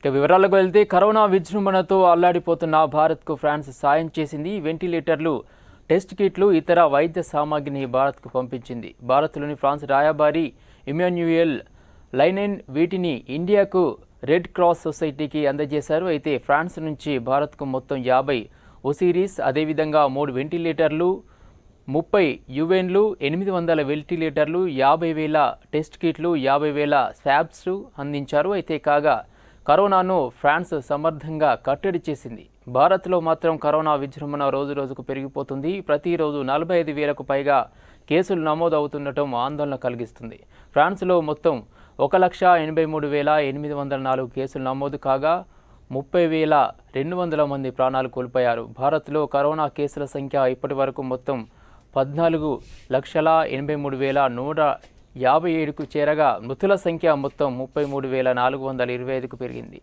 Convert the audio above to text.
ఇక వివరాలకు వెళ్తే కరోనా విజృంభణతో అల్లాడిపోతున్న భారత్కు ఫ్రాన్స్ సాయం చేసింది వెంటిలేటర్లు టెస్ట్ కిట్లు ఇతర వైద్య సామాగ్రిని భారత్కు పంపించింది భారత్లోని ఫ్రాన్స్ రాయబారి ఇమాన్యుయల్ లైనెన్ వీటిని ఇండియాకు రెడ్ క్రాస్ సొసైటీకి అందజేశారు అయితే ఫ్రాన్స్ నుంచి భారత్కు మొత్తం యాభై ఒసిరీస్ అదేవిధంగా మూడు వెంటిలేటర్లు ముప్పై యువెన్లు ఎనిమిది వందల వెంటిలేటర్లు యాభై వేల టెస్ట్ కిట్లు యాభై వేల స్వాబ్స్ అందించారు అయితే కాగా కరోనాను ఫ్రాన్స్ సమర్థంగా కట్టడి చేసింది భారత్లో మాత్రం కరోనా విజృంభణ రోజు రోజుకు పెరిగిపోతుంది ప్రతిరోజు నలభై ఐదు వేలకు పైగా కేసులు నమోదవుతుండటం ఆందోళన కలిగిస్తుంది ఫ్రాన్స్లో మొత్తం ఒక లక్ష ఎనభై మూడు వేల ఎనిమిది వందల నాలుగు కేసులు నమోదు కాగా ముప్పై వేల రెండు వందల మంది ప్రాణాలు కోల్పోయారు భారత్లో కరోనా కేసుల సంఖ్య ఇప్పటి వరకు మొత్తం పద్నాలుగు లక్షల ఎనభై మూడు వేల నూట యాభై ఏడుకు చేరగా మృతుల సంఖ్య మొత్తం ముప్పై మూడు వేల నాలుగు వందల ఇరవై ఐదుకు పెరిగింది